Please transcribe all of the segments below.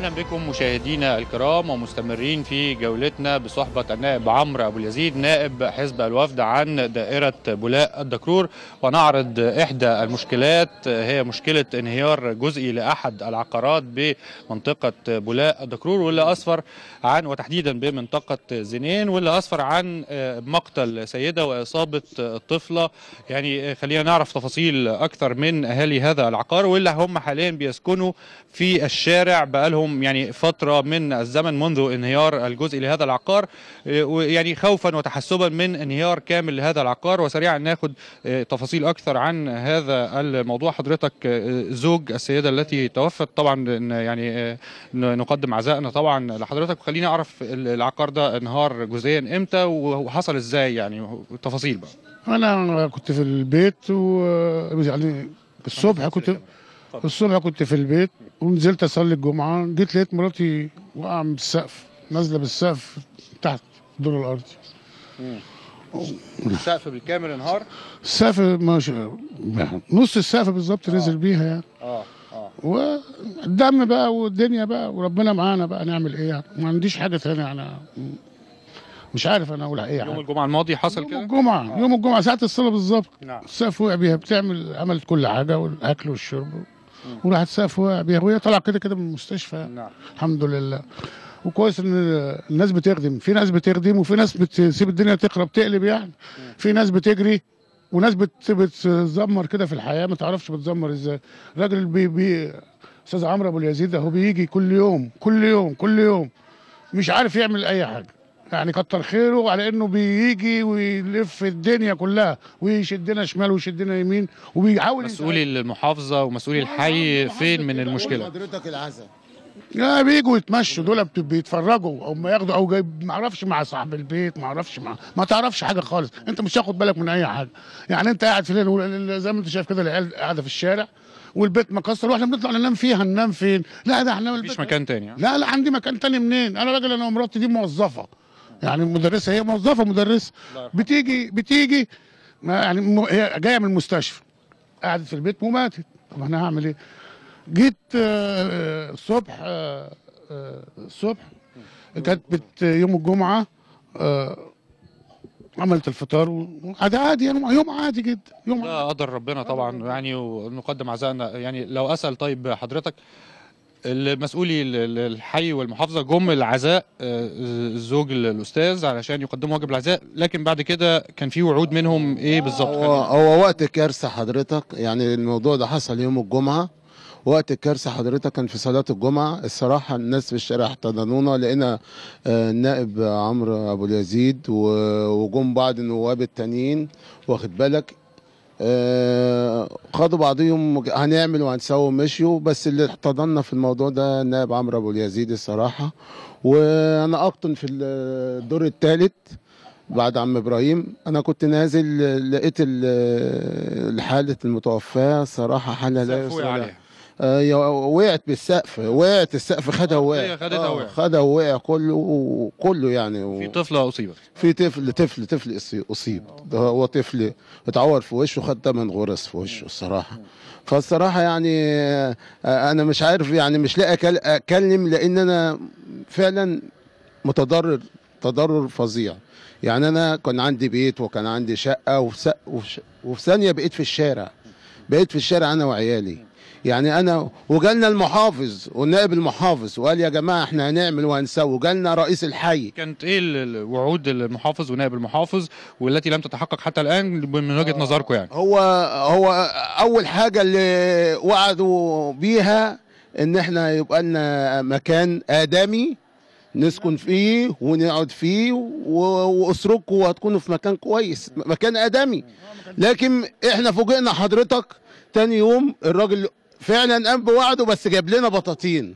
اهلا بكم مشاهدينا الكرام ومستمرين في جولتنا بصحبه النائب عمرو ابو اليزيد نائب حزب الوفد عن دائره بولاء الدكرور ونعرض احدى المشكلات هي مشكله انهيار جزئي لاحد العقارات بمنطقه بولاء الدكرور واللي اسفر عن وتحديدا بمنطقه زنين واللي اسفر عن آه، مقتل سيده واصابه طفله يعني آه، خلينا نعرف تفاصيل اكثر من اهالي هذا العقار واللي هم حاليا بيسكنوا في الشارع بقالهم لهم يعني فتره من الزمن منذ انهيار الجزء لهذا العقار يعني خوفا وتحسبا من انهيار كامل لهذا العقار وسريعا ناخد آه، تفاصيل اكثر عن هذا الموضوع حضرتك آه، زوج السيده التي توفت طبعا يعني نقدم عزائنا طبعا لحضرتك وخليني اعرف العقار ده انهار جزئيا امتى وحصل ازاي يعني تفاصيل بقى انا كنت في البيت و يعني الصبح كنت الصبح كنت في البيت ونزلت اصلي الجمعه جيت لقيت مراتي واقعه من السقف نازله بالسقف تحت الدور الارضي السقف بالكامل انهار؟ السقف ماشي نص السقف بالظبط آه. نزل بيها يعني اه اه والدم بقى والدنيا بقى وربنا معانا بقى نعمل ايه يعني ما عنديش حاجه ثانيه انا مش عارف انا اقول ايه يعني. يوم الجمعه الماضي حصل كده؟ يوم الجمعه آه. يوم الجمعه ساعه الصلاه بالظبط نعم السقف وقع بيها بتعمل عملت كل حاجه والاكل والشرب وراح تسقف وقع وهي طالعه كده كده من المستشفى نعم الحمد لله وكويس ان الناس بتخدم في ناس بتخدم وفي ناس بتسيب الدنيا تقرب تقلب يعني في ناس بتجري وناس بتزمر كده في الحياه ما تعرفش بتزمر ازاي الراجل بي بي استاذ عمرو ابو اليزيد اهو بيجي كل يوم كل يوم كل يوم مش عارف يعمل اي حاجه يعني كتر خيره على انه بيجي ويلف الدنيا كلها ويشدنا شمال ويشدنا يمين وبيحاول مسؤولي المحافظه ومسؤولي الحي فين من المشكله حضرتك العزاء لا بيجوا يتمشوا دول بيتفرجوا ما ياخدوا او جايب ما اعرفش مع صاحب البيت ما اعرفش مع ما تعرفش حاجه خالص انت مش هتاخد بالك من اي حاجه يعني انت قاعد في زي ما انت شايف كده العيال قاعده في الشارع والبيت مكسر واحنا بنطلع ننام فيها هننام فين لا ده احنا مفيش مكان تاني لا لا عندي مكان تاني منين انا راجل انا ومراتي دي موظفه يعني المدرسه هي موظفه مدرسه بتيجي بتيجي ما يعني هي جايه من المستشفى قعدت في البيت وماتت طب انا هعمل ايه؟ جيت آه، آه، الصبح آه، الصبح كانت بت يوم الجمعه عملت الفطار وعادي عادي يعني يوم عادي جدا يوم لا قدر ربنا طبعا يعني ونقدم عزائنا يعني لو اسال طيب حضرتك المسؤولي الحي والمحافظه جم العزاء الزوج آه، الاستاذ علشان يقدموا واجب العزاء لكن بعد كده كان في وعود منهم ايه بالظبط هو, هو وقت الكارثه حضرتك يعني الموضوع ده حصل يوم الجمعه وقت الكارثه حضرتك كان في صلاه الجمعه الصراحه الناس في الشارع احتضنونا لقينا آه، النائب عمرو ابو اليزيد وجم بعض النواب التانيين واخد بالك آه، خدوا بعضهم هنعمل وهنسوي ومشيوا بس اللي احتضننا في الموضوع ده النائب عمرو ابو اليزيد الصراحه وانا اقطن في الدور الثالث بعد عم ابراهيم انا كنت نازل لقيت الحاله المتوفاه صراحه حاله لا يصلح آه، وقعت بالسقف وقعت السقف خدها آه، وقع آه، وقع خدها وقع كله كله يعني في طفله اصيبت في طفل طفل طفل اصيب ده هو طفل اتعور في وشه خد ثمان غرز في وشه الصراحه فالصراحه يعني انا مش عارف يعني مش لاقي اتكلم لان انا فعلا متضرر تضرر فظيع يعني انا كان عندي بيت وكان عندي شقه وفي ثانيه بقيت في الشارع بقيت في الشارع انا وعيالي يعني انا وجالنا المحافظ والنائب المحافظ وقال يا جماعه احنا هنعمل وهنسوي وجالنا رئيس الحي كانت ايه وعود المحافظ ونائب المحافظ والتي لم تتحقق حتى الان من وجهه آه، نظركم يعني هو هو اول حاجه اللي وعدوا بيها ان احنا يبقى لنا مكان ادمي نسكن فيه ونقعد فيه واسركم وهتكونوا في مكان كويس مكان ادمي لكن احنا فوجئنا حضرتك تاني يوم الراجل فعلا قام بوعده بس جاب لنا بطاطين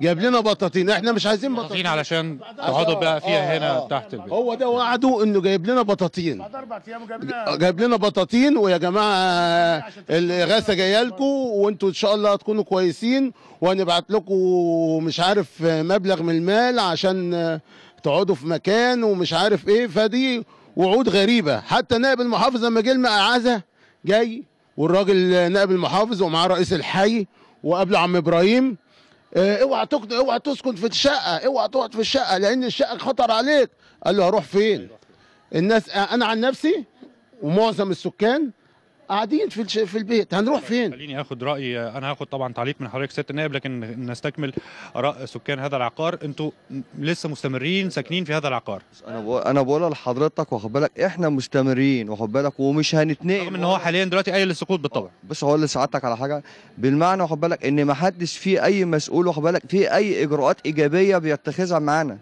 جاب لنا بطاطين احنا مش عايزين بطاطين, بطاطين علشان تقعدوا بقى آه، فيها آه، هنا آه تحت البيت هو ده وعده انه جايب لنا بطاطين بعد اربع ايام جاب لنا جايب لنا بطاطين ويا جماعه الاغاثه جايه لكم وانتوا ان شاء الله هتكونوا كويسين وهنبعت لكم مش عارف مبلغ من المال عشان تقعدوا في مكان ومش عارف ايه فدي وعود غريبه حتى نائب المحافظ لما جه المعازه جاي والراجل نائب المحافظ ومعاه رئيس الحي وقبل عم ابراهيم آه، اوعى اوعى تسكن في الشقه اوعى تقعد في الشقه لان الشقه خطر عليك قال له هروح فين الناس انا عن نفسي ومعظم السكان قاعدين في في البيت هنروح طيب، فين خليني اخد راي انا هاخد طبعا تعليق من حضرتك سياده النائب لكن نستكمل اراء سكان هذا العقار انتوا لسه مستمرين ساكنين في هذا العقار انا بقول انا بقول لحضرتك واخد بالك احنا مستمرين واخد بالك ومش هنتنقل رغم ان هو حاليا دلوقتي قايل للسقوط بالطبع آه، بس هقول لسعادتك على حاجه بالمعنى واخد بالك ان ما حدش فيه اي مسؤول واخد بالك في اي اجراءات ايجابيه بيتخذها معانا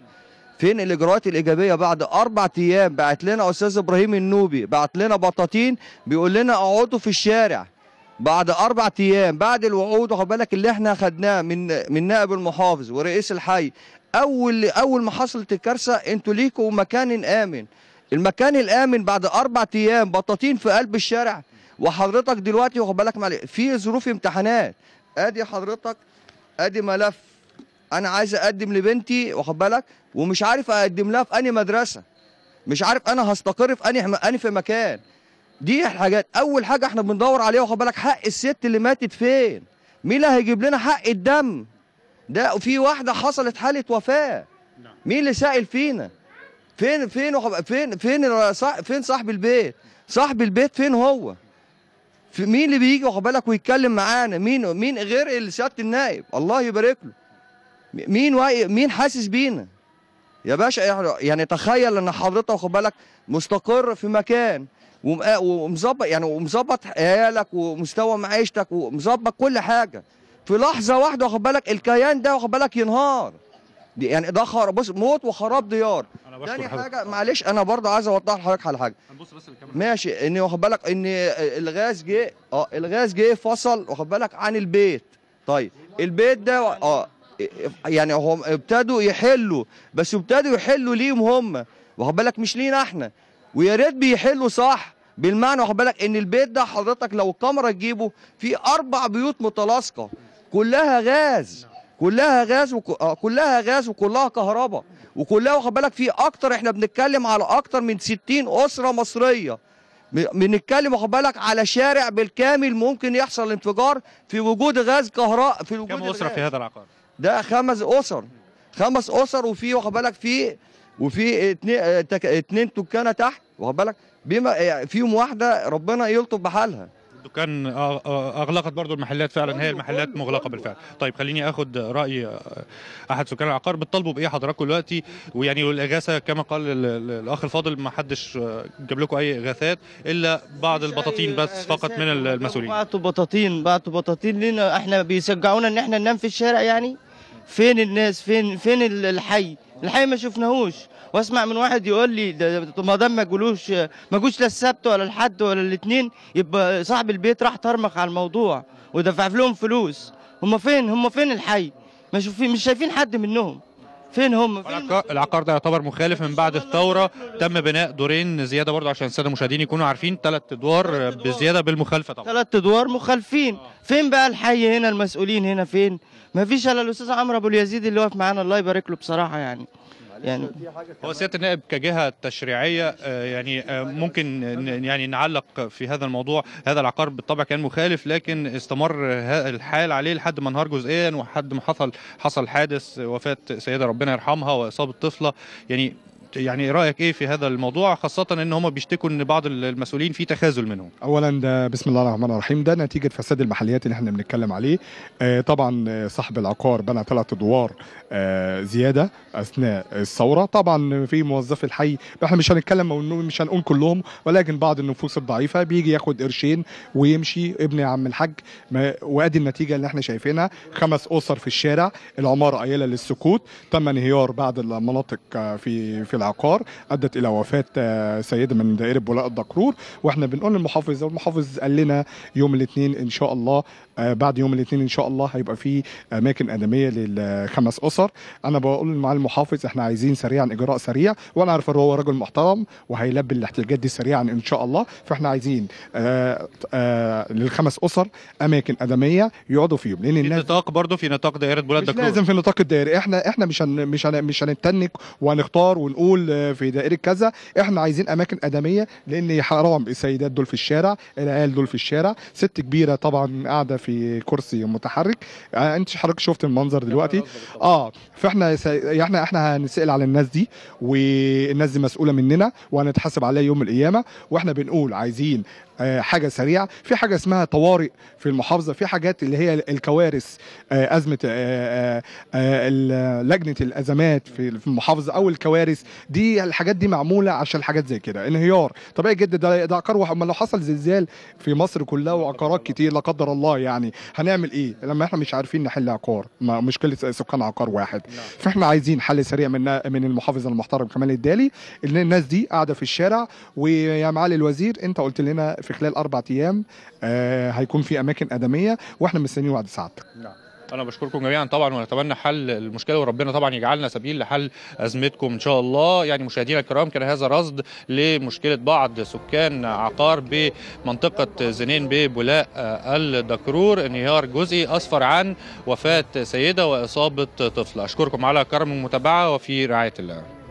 فين الاجراءات الايجابيه بعد اربع ايام بعت لنا استاذ ابراهيم النوبي بعت لنا بطاطين بيقول لنا اقعدوا في الشارع بعد اربع ايام بعد الوعود واخد بالك اللي احنا خدناه من من نائب المحافظ ورئيس الحي اول اول ما حصلت الكارثه انتوا ليكوا مكان امن المكان الامن بعد اربع ايام بطاطين في قلب الشارع وحضرتك دلوقتي واخد بالك في ظروف امتحانات ادي حضرتك ادي ملف انا عايز اقدم لبنتي واخد بالك ومش عارف اقدم لها في انهي مدرسه مش عارف انا هستقر في انهي انهي في مكان دي الحاجات اول حاجه احنا بندور عليها واخد بالك حق الست اللي ماتت فين مين اللي هيجيب لنا حق الدم ده وفي واحده حصلت حاله وفاه نعم. مين اللي سائل فينا فين فين فين فين فين صاحب البيت صاحب البيت فين هو في مين اللي بيجي واخد بالك ويتكلم معانا مين مين غير سياده النائب الله يبارك له مين واقف مين حاسس بينا يا باشا يعني تخيل ان حضرتك واخد بالك مستقر في مكان آه، ومظبط يعني ومظبط عيالك ومستوى معيشتك ومظبط كل حاجه في لحظه واحده واخد بالك الكيان ده واخد بالك ينهار دي يعني ده خراب بص موت وخراب ديار تاني حاجه معلش انا برضه عايز اوضح لحضرتك على حاجه هنبص بس للكاميرا ماشي ان واخد بالك ان الغاز جه اه الغاز جه فصل واخد بالك عن البيت طيب البيت ده اه يعني هم ابتدوا يحلوا بس ابتدوا يحلوا ليهم هم واخد بالك مش لينا احنا ويا ريت بيحلوا صح بالمعنى واخد بالك ان البيت ده حضرتك لو الكاميرا تجيبه في اربع بيوت متلاصقه كلها غاز كلها غاز وكلها آه، غاز وكلها كهرباء وكلها واخد بالك في اكتر احنا بنتكلم على اكتر من 60 اسره مصريه بنتكلم واخد بالك على شارع بالكامل ممكن يحصل انفجار في وجود غاز كهرباء في وجود كم اسره في هذا العقار؟ ده خمس اسر خمس اسر وفي واخد بالك في وفي اتنين اتنين تكانه تحت واخد بالك بما اه، فيهم واحده ربنا يلطف بحالها الدكان اغلقت برضو المحلات فعلا هي المحلات مغلقه بالفعل طيب خليني اخد راي اه، احد سكان العقار بتطالبوا بايه حضراتكم دلوقتي ويعني والاغاثه كما قال الاخ الفاضل ما حدش اه، جاب لكم اي اغاثات الا بعض البطاطين بس فقط من المسؤولين بعتوا بطاطين بعتوا بطاطين لنا احنا بيشجعونا ان احنا ننام في الشارع يعني فين الناس فين فين الحي الحي ما شفناهوش واسمع من واحد يقول لي ده ما دام ما جولوش ما جوش لا السبت ولا الحد ولا الاثنين يبقى صاحب البيت راح ترمخ على الموضوع ودفع لهم فلوس هم فين هم فين الحي ما شوفين مش شايفين حد منهم فين هم العقار ده يعتبر مخالف من بعد الثوره تم بناء دورين زياده برضه عشان الساده المشاهدين يكونوا عارفين ثلاث ادوار بزياده بالمخالفه طبعا ثلاث ادوار مخالفين فين بقى الحي هنا المسؤولين هنا فين ما فيش الا الاستاذ عمرو ابو اليزيد اللي واقف معانا الله يبارك له بصراحه يعني يعني هو سياده النائب كجهه تشريعيه آه، يعني آه، ممكن يعني نعلق في هذا الموضوع هذا العقار بالطبع كان مخالف لكن استمر الحال عليه لحد ما انهار جزئيا وحد ما حصل حصل حادث وفاه سيده ربنا يرحمها واصابه طفله يعني يعني رايك ايه في هذا الموضوع خاصه ان هم بيشتكوا ان بعض المسؤولين في تخاذل منهم اولا ده بسم الله الرحمن الرحيم ده نتيجه فساد المحليات اللي احنا بنتكلم عليه آه، طبعا آه، صاحب العقار بنى ثلاث ادوار آه، زياده اثناء الثوره طبعا في موظفي الحي احنا مش هنتكلم مش هنقول كلهم ولكن بعض النفوس الضعيفه بيجي ياخد قرشين ويمشي ابن عم الحاج وادي النتيجه اللي احنا شايفينها خمس اسر في الشارع العماره قايله للسكوت تم انهيار بعض المناطق في في العقار ادت الى وفاه آه، سيده من دائره بولاء الدكرور واحنا بنقول للمحافظ والمحافظ قال لنا يوم الاثنين ان شاء الله آه، بعد يوم الاثنين ان شاء الله هيبقى في اماكن ادميه للخمس اسر انا بقول مع المحافظ احنا عايزين سريعا اجراء سريع وانا عارف ان هو رجل محترم وهيلبي الاحتياجات دي سريعا ان شاء الله فاحنا عايزين آآ آه، آآ للخمس اسر اماكن ادميه يقعدوا فيهم لان الناس في نطاق برضه في نطاق دائره بولاء الدكرور لازم في نطاق الدائره احنا احنا مش هن مش هن مش هنتنك وهنختار ونقول نقول آه، في دائره كذا احنا عايزين اماكن ادميه لان حرام السيدات دول في الشارع العيال دول في الشارع ست كبيره طبعا قاعده في كرسي متحرك آه، انت حضرتك شفت المنظر دلوقتي اه فاحنا احنا يعني احنا هنسال على الناس دي والناس دي مسؤوله مننا وهنتحاسب عليها يوم القيامه واحنا بنقول عايزين آه، حاجه سريعه في حاجه اسمها طوارئ في المحافظه في حاجات اللي هي الكوارث آه، ازمه آه، لجنه الازمات في المحافظه او الكوارث دي الحاجات دي معموله عشان حاجات زي كده انهيار طبيعي جدا ده ده عقار واحد لو حصل زلزال في مصر كلها وعقارات كتير لا قدر الله يعني هنعمل ايه لما احنا مش عارفين نحل عقار مشكله سكان عقار واحد نعم. فاحنا عايزين حل سريع من من المحافظ المحترم كمال الدالي ان الناس دي قاعده في الشارع ويا معالي الوزير انت قلت لنا في خلال اربع ايام آه، هيكون في اماكن ادميه واحنا مستنيين وعد سعادتك نعم انا بشكركم جميعا طبعا ونتمنى حل المشكله وربنا طبعا يجعلنا سبيل لحل ازمتكم ان شاء الله يعني مشاهدينا الكرام كان هذا رصد لمشكله بعض سكان عقار بمنطقه زنين ببولاء آه، الدكرور انهيار جزئي اسفر عن وفاه سيده واصابه طفل اشكركم على كرم المتابعه وفي رعايه الله